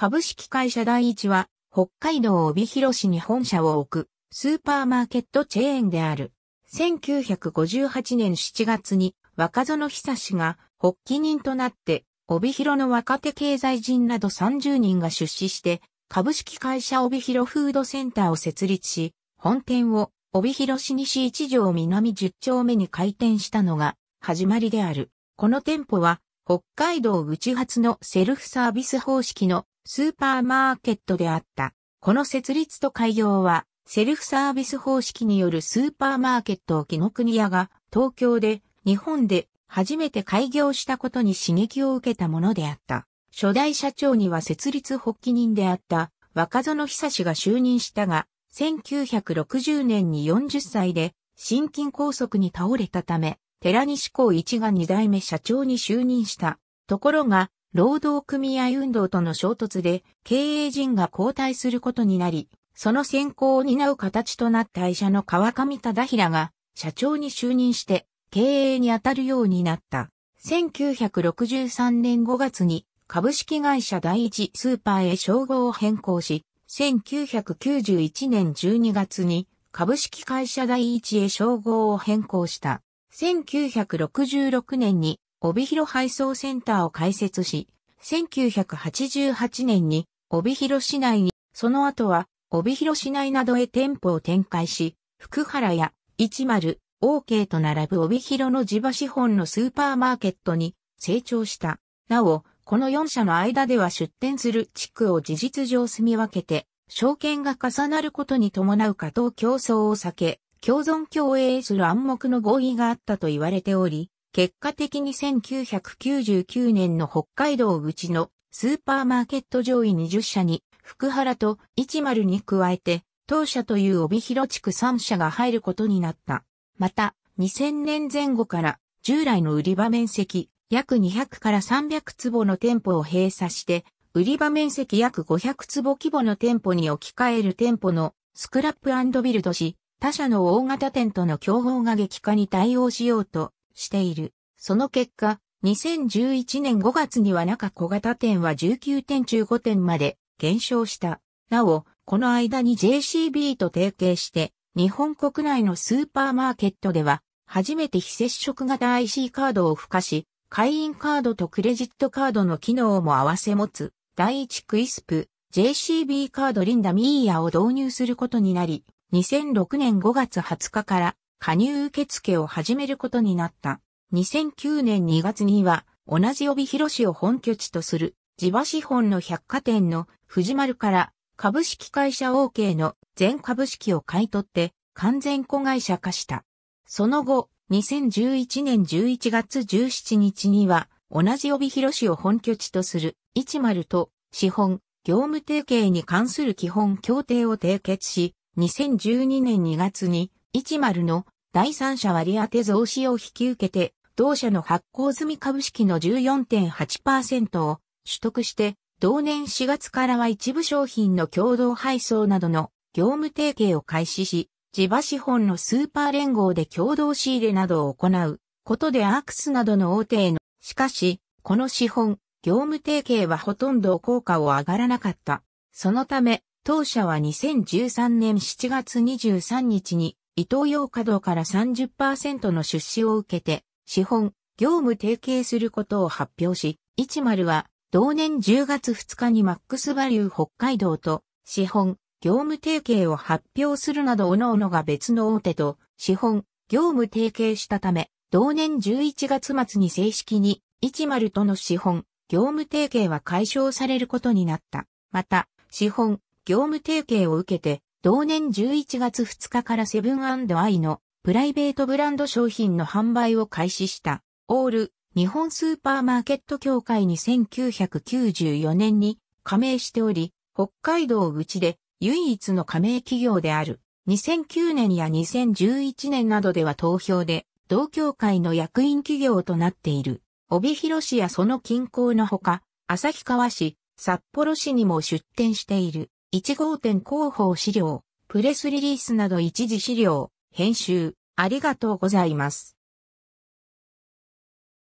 株式会社第一は、北海道帯広市に本社を置く、スーパーマーケットチェーンである。1958年7月に、若園久志が、発起人となって、帯広の若手経済人など30人が出資して、株式会社帯広フードセンターを設立し、本店を帯広市西一条南10丁目に開店したのが始まりである。この店舗は北海道内発のセルフサービス方式のスーパーマーケットであった。この設立と開業は、セルフサービス方式によるスーパーマーケットを木の国屋が東京で日本で初めて開業したことに刺激を受けたものであった。初代社長には設立発起人であった若園久志が就任したが、1960年に40歳で心筋梗塞に倒れたため、寺西光一が二代目社長に就任した。ところが、労働組合運動との衝突で経営陣が交代することになり、その先行を担う形となった会社の川上忠平が社長に就任して経営に当たるようになった。1963年5月に株式会社第一スーパーへ称号を変更し、1991年12月に株式会社第一へ称号を変更した。1966年に帯広配送センターを開設し、1988年に帯広市内に、その後は帯広市内などへ店舗を展開し、福原や一丸、オーケーと並ぶ帯広の地場資本のスーパーマーケットに成長した。なお、この4社の間では出店する地区を事実上住み分けて、証券が重なることに伴う過藤競争を避け、共存共栄する暗黙の合意があったと言われており、結果的に1999年の北海道口のスーパーマーケット上位20社に福原と一丸に加えて当社という帯広地区3社が入ることになった。また2000年前後から従来の売り場面積約200から300坪の店舗を閉鎖して売り場面積約500坪規模の店舗に置き換える店舗のスクラップビルドし、他社の大型店との競合が激化に対応しようと、している。その結果、2011年5月には中小型店は19点中5点まで減少した。なお、この間に JCB と提携して、日本国内のスーパーマーケットでは、初めて非接触型 IC カードを付加し、会員カードとクレジットカードの機能も併せ持つ、第一クイスプ、JCB カードリンダミーヤを導入することになり、2006年5月20日から加入受付を始めることになった。2009年2月には、同じ帯広市を本拠地とする、地場資本の百貨店の藤丸から株式会社 OK の全株式を買い取って完全子会社化した。その後、2011年11月17日には、同じ帯広市を本拠地とする、一丸と資本、業務提携に関する基本協定を締結し、2012年2月に一丸の第三者割当増資を引き受けて、同社の発行済み株式の14.8%を取得して、同年4月からは一部商品の共同配送などの業務提携を開始し、地場資本のスーパー連合で共同仕入れなどを行うことでアークスなどの大手への、しかし、この資本、業務提携はほとんど効果を上がらなかった。そのため、当社は2013年7月23日にイトーヨーカドーから30%の出資を受けて、資本、業務提携することを発表し、一丸は、同年10月2日にマックスバリュー北海道と、資本、業務提携を発表するなど各々が別の大手と、資本、業務提携したため、同年11月末に正式に、一丸との資本、業務提携は解消されることになった。また、資本、業務提携を受けて、同年11月2日からセブンアイのプライベートブランド商品の販売を開始したオール日本スーパーマーケット協会に1994年に加盟しており、北海道ちで唯一の加盟企業である。2009年や2011年などでは投票で同協会の役員企業となっている。帯広市やその近郊のほか、旭川市、札幌市にも出店している。1号店広報資料、プレスリリースなど一時資料、編集、ありがとうございます。